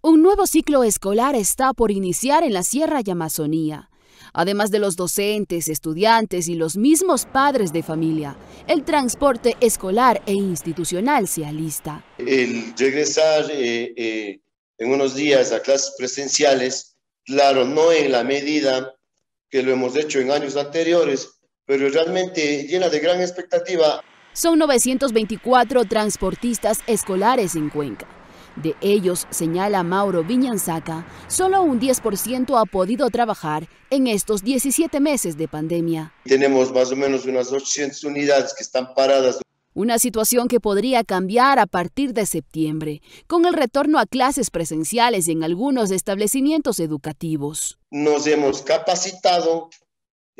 Un nuevo ciclo escolar está por iniciar en la Sierra y Amazonía. Además de los docentes, estudiantes y los mismos padres de familia, el transporte escolar e institucional se alista. El regresar eh, eh, en unos días a clases presenciales, claro, no en la medida que lo hemos hecho en años anteriores, pero realmente llena de gran expectativa. Son 924 transportistas escolares en Cuenca de ellos, señala Mauro Viñanzaca, solo un 10% ha podido trabajar en estos 17 meses de pandemia. Tenemos más o menos unas 800 unidades que están paradas. Una situación que podría cambiar a partir de septiembre, con el retorno a clases presenciales en algunos establecimientos educativos. Nos hemos capacitado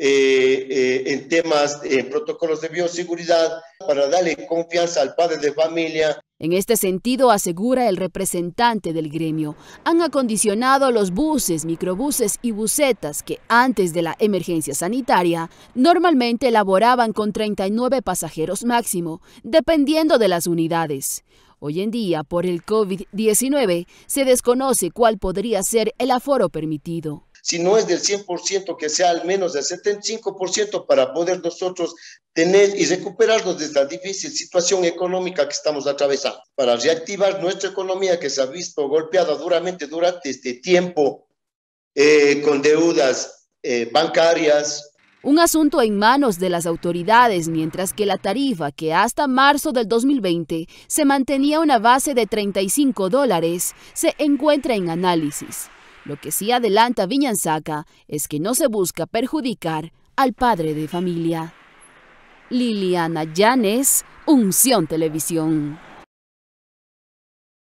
eh, en temas, en eh, protocolos de bioseguridad, para darle confianza al padre de familia. En este sentido, asegura el representante del gremio, han acondicionado los buses, microbuses y busetas que antes de la emergencia sanitaria normalmente elaboraban con 39 pasajeros máximo, dependiendo de las unidades. Hoy en día, por el COVID-19, se desconoce cuál podría ser el aforo permitido si no es del 100%, que sea al menos del 75% para poder nosotros tener y recuperarnos de esta difícil situación económica que estamos atravesando, para reactivar nuestra economía que se ha visto golpeada duramente durante este tiempo eh, con deudas eh, bancarias, un asunto en manos de las autoridades, mientras que la tarifa, que hasta marzo del 2020 se mantenía una base de 35 dólares, se encuentra en análisis. Lo que sí adelanta Viñanzaca es que no se busca perjudicar al padre de familia. Liliana Yanes, Unción Televisión.